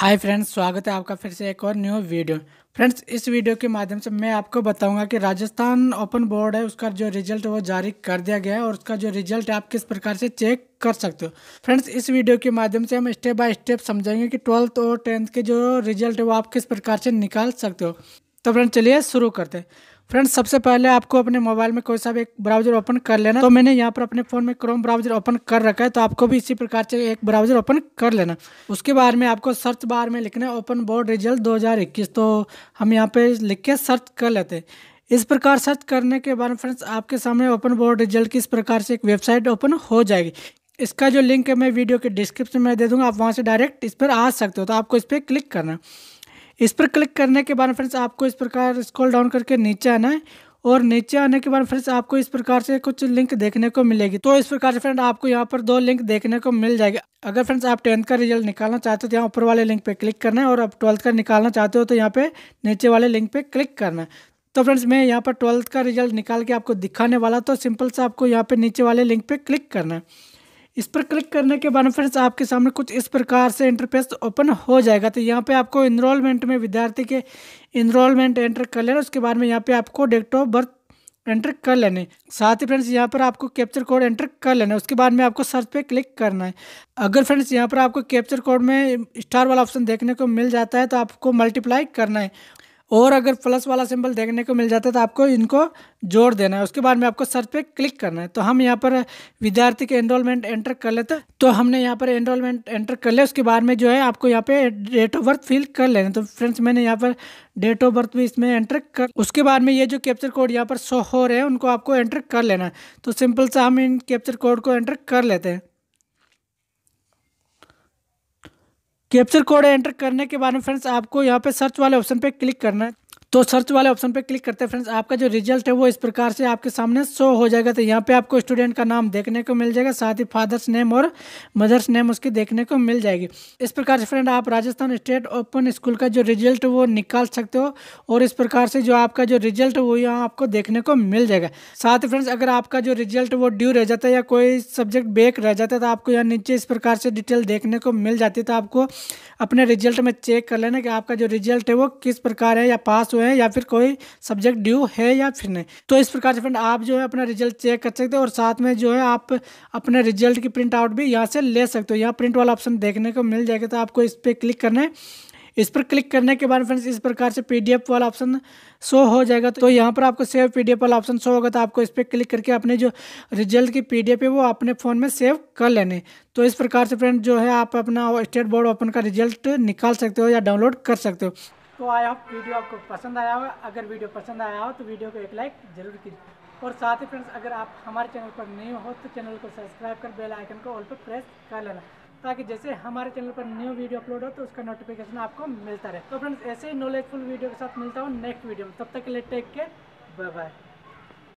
hi friends स्वागत है आपका फिर से एक और न्यू वीडियो फ्रेंड्स इस वीडियो के माध्यम से मैं आपको बताऊंगा कि राजस्थान ओपन बोर्ड है उसका जो रिजल्ट वो जारी कर दिया गया है और उसका जो रिजल्ट है आप किस प्रकार से चेक कर सकते हो फ्रेंड्स इस वीडियो के माध्यम से हम स्टेप बाय स्टेप समझाएंगे कि ट्वेल्थ और टेंथ के जो रिजल्ट है वो आप किस प्रकार से निकाल सकते हो तो फ्रेंड्स चलिए शुरू करते हैं फ्रेंड्स सबसे पहले आपको अपने मोबाइल में कोई सा भी एक ब्राउजर ओपन कर लेना तो मैंने यहाँ पर अपने फ़ोन में क्रोम ब्राउजर ओपन कर रखा है तो आपको भी इसी प्रकार से एक ब्राउजर ओपन कर लेना उसके बाद में आपको सर्च बार में लिखना है ओपन बोर्ड रिजल्ट 2021 तो हम यहाँ पे लिख के सर्च कर लेते हैं इस प्रकार सर्च करने के बाद फ्रेंड्स आपके सामने ओपन बोर्ड रिजल्ट की इस प्रकार से एक वेबसाइट ओपन हो जाएगी इसका जो लिंक है मैं वीडियो के डिस्क्रिप्शन में दे दूंगा आप वहाँ से डायरेक्ट इस पर आ सकते हो तो आपको इस पर क्लिक करना है इस पर क्लिक करने के बाद फ्रेंड्स आपको इस प्रकार स्क्रॉल डाउन करके नीचे आना है और नीचे आने के बाद फ्रेंड्स आपको इस प्रकार से कुछ लिंक देखने को मिलेगी तो इस प्रकार से फ्रेंड आपको यहाँ पर दो लिंक देखने को मिल जाएगा अगर फ्रेंड्स आप टेंथ का रिजल्ट निकालना चाहते हो तो यहाँ ऊपर वाले लिंक पे क्लिक करना है और आप ट्वेल्थ का निकालना चाहते हो तो यहाँ पे नीचे वाले लिंक पे क्लिक करना है तो फ्रेंड्स मैं यहाँ पर ट्वेल्थ का रिजल्ट निकाल के आपको दिखाने वाला तो सिंपल से आपको यहाँ पे नीचे वाले लिंक पे क्लिक करना है इस पर क्लिक करने के बाद फ्रेंड्स आपके सामने कुछ इस प्रकार से इंटरफेस ओपन हो जाएगा तो यहाँ पे आपको इनरोलमेंट में विद्यार्थी के इनरोलमेंट एंटर कर लेना उसके बाद में यहाँ पे आपको डेट ऑफ बर्थ एंटर कर लेने साथ ही फ्रेंड्स यहाँ पर आपको कैप्चर कोड एंटर कर लेना है उसके बाद में आपको सर्च पे क्लिक करना है अगर फ्रेंड्स यहाँ पर आपको कैप्चर कोड में स्टार वाला ऑप्शन देखने को मिल जाता है तो आपको मल्टीप्लाई करना है और अगर प्लस वाला सिंबल देखने को मिल जाता है तो आपको इनको जोड़ देना है उसके बाद में आपको सर्च पे क्लिक करना है तो हम यहाँ पर विद्यार्थी के एनरोलमेंट एंटर कर लेते तो हमने यहाँ पर एनरोलमेंट एंटर कर लिया उसके बाद में जो है आपको यहाँ पे डेट ऑफ बर्थ फिल कर लेना तो फ्रेंड्स मैंने यहाँ पर डेट ऑफ बर्थ भी इसमें एंटर कर उसके बाद में ये जो कैप्चर कोड यहाँ पर शो हो रहे हैं उनको आपको एंटर कर लेना है तो सिंपल सा हम इन कैप्चर कोड को एंटर कर लेते हैं कैप्चर कोड एंटर करने के बाद में फ्रेंड्स आपको यहाँ पे सर्च वाले ऑप्शन पे क्लिक करना है तो सर्च वाले ऑप्शन पर क्लिक करते हैं फ्रेंड्स आपका जो रिजल्ट है वो इस प्रकार से आपके सामने शो हो जाएगा तो यहाँ पे आपको स्टूडेंट का नाम देखने को मिल जाएगा साथ ही फादर्स नेम और मदर्स नेम उसकी देखने को मिल जाएगी इस प्रकार से फ्रेंड आप राजस्थान स्टेट ओपन स्कूल का जो रिजल्ट वो निकाल सकते हो और इस प्रकार से जो आपका जो रिजल्ट वो यहाँ आपको देखने को मिल जाएगा साथ ही फ्रेंड्स अगर आपका जो रिजल्ट वो ड्यू रह जाता है या कोई सब्जेक्ट बेक रह जाता है तो आपको यहाँ नीचे इस प्रकार से डिटेल देखने को मिल जाती है तो आपको अपने रिजल्ट में चेक कर लेना कि आपका जो रिजल्ट है वो किस प्रकार है या पास हो है या फिर कोई सब्जेक्ट ड्यू है या फिर नहीं तो इस प्रकार से फ्रेंड आप जो है अपना रिजल्ट चेक कर सकते हो और साथ में जो है आप अपने रिजल्ट की प्रिंट आउट भी यहाँ से ले सकते हो यहाँ प्रिंट वाला ऑप्शन देखने को मिल जाएगा तो आपको इस पर क्लिक करना है इस पर क्लिक करने के बाद फ्रेंड्स इस प्रकार से पीडीएफ वाला ऑप्शन शो हो जाएगा तो यहाँ पर आपको सेव पीडीएफ वाला ऑप्शन शो होगा तो आपको इस पर क्लिक करके अपने जो रिजल्ट की पीडीएफ है वो अपने फ़ोन में सेव कर लेने तो इस प्रकार से फ्रेंड जो है आप अपना स्टेट बोर्ड ओपन का रिजल्ट निकाल सकते हो या डाउनलोड कर सकते हो तो आई होप वीडियो आपको पसंद आया होगा अगर वीडियो पसंद आया हो तो वीडियो को एक लाइक ज़रूर कीजिए और साथ ही फ्रेंड्स अगर आप हमारे चैनल पर नए हो तो चैनल को सब्सक्राइब कर बेल आइकन को ऑल पर प्रेस कर लेना ताकि जैसे हमारे चैनल पर न्यू वीडियो अपलोड हो तो उसका नोटिफिकेशन आपको मिलता रहे तो फ्रेंड्स ऐसे ही नॉलेजफुल वीडियो के साथ मिलता हूँ नेक्स्ट वीडियो में तब तक के लिए टेक केयर बाय बाय